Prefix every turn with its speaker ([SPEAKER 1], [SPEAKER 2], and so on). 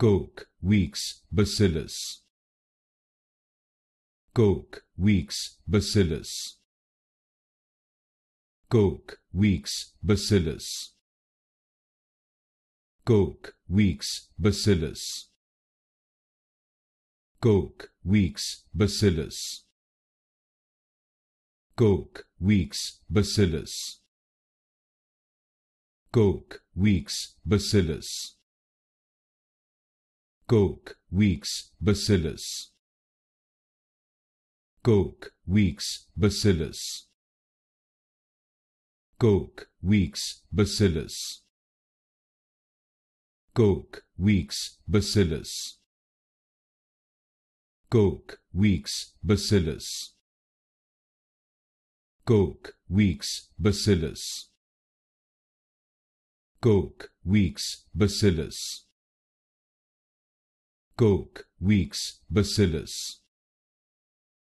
[SPEAKER 1] Coke, Weeks, Bacillus. Coke, Weeks, Bacillus. Coke, Weeks, Bacillus. Coke, Weeks, Bacillus. Coke, Weeks, Bacillus. Coke, Weeks, Bacillus. Coke, Weeks, Bacillus. Coke, Weeks, Bacillus. Coke, Weeks, Bacillus. Coke, Weeks, Bacillus. Coke, Weeks, Bacillus. Coke, Weeks, Bacillus. Coke, Weeks, Bacillus. Coke, Weeks, Bacillus coke, weeks, bacillus.